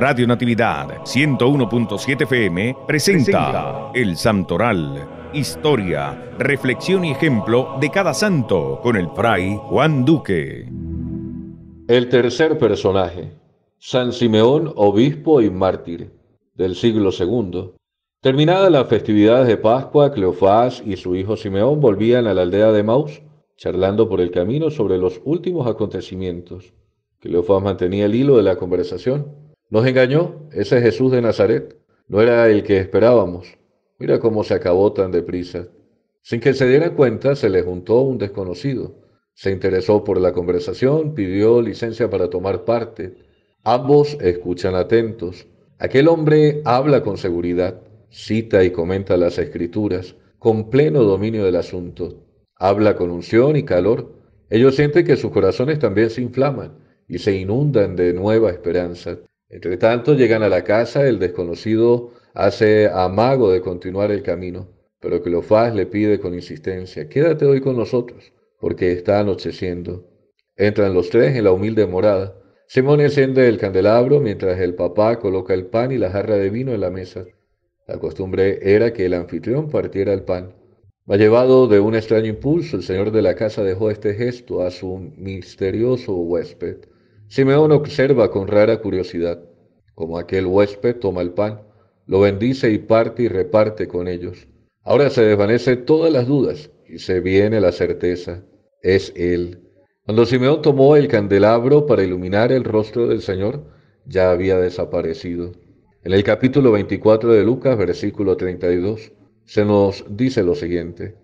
Radio Natividad 101.7 FM presenta El Santoral, historia, reflexión y ejemplo de cada santo con el fray Juan Duque. El tercer personaje, San Simeón, obispo y mártir del siglo II. Terminadas las festividades de Pascua, Cleofás y su hijo Simeón volvían a la aldea de Maus, charlando por el camino sobre los últimos acontecimientos. Cleofás mantenía el hilo de la conversación nos engañó ese Jesús de Nazaret. No era el que esperábamos. Mira cómo se acabó tan deprisa. Sin que se diera cuenta, se le juntó un desconocido. Se interesó por la conversación, pidió licencia para tomar parte. Ambos escuchan atentos. Aquel hombre habla con seguridad, cita y comenta las escrituras, con pleno dominio del asunto. Habla con unción y calor. Ellos sienten que sus corazones también se inflaman y se inundan de nueva esperanza. Entre tanto, llegan a la casa, el desconocido hace amago de continuar el camino, pero Cleofás le pide con insistencia, quédate hoy con nosotros, porque está anocheciendo. Entran los tres en la humilde morada. Simón enciende el candelabro mientras el papá coloca el pan y la jarra de vino en la mesa. La costumbre era que el anfitrión partiera el pan. Llevado de un extraño impulso, el señor de la casa dejó este gesto a su misterioso huésped. Simeón observa con rara curiosidad como aquel huésped toma el pan, lo bendice y parte y reparte con ellos. Ahora se desvanece todas las dudas y se viene la certeza. Es Él. Cuando Simeón tomó el candelabro para iluminar el rostro del Señor, ya había desaparecido. En el capítulo 24 de Lucas, versículo 32, se nos dice lo siguiente.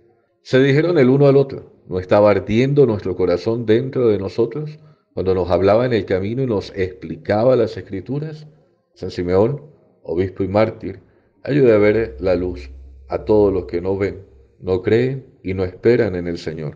Se dijeron el uno al otro, ¿no estaba ardiendo nuestro corazón dentro de nosotros? cuando nos hablaba en el camino y nos explicaba las escrituras, San Simeón, obispo y mártir, ayude a ver la luz a todos los que no ven, no creen y no esperan en el Señor.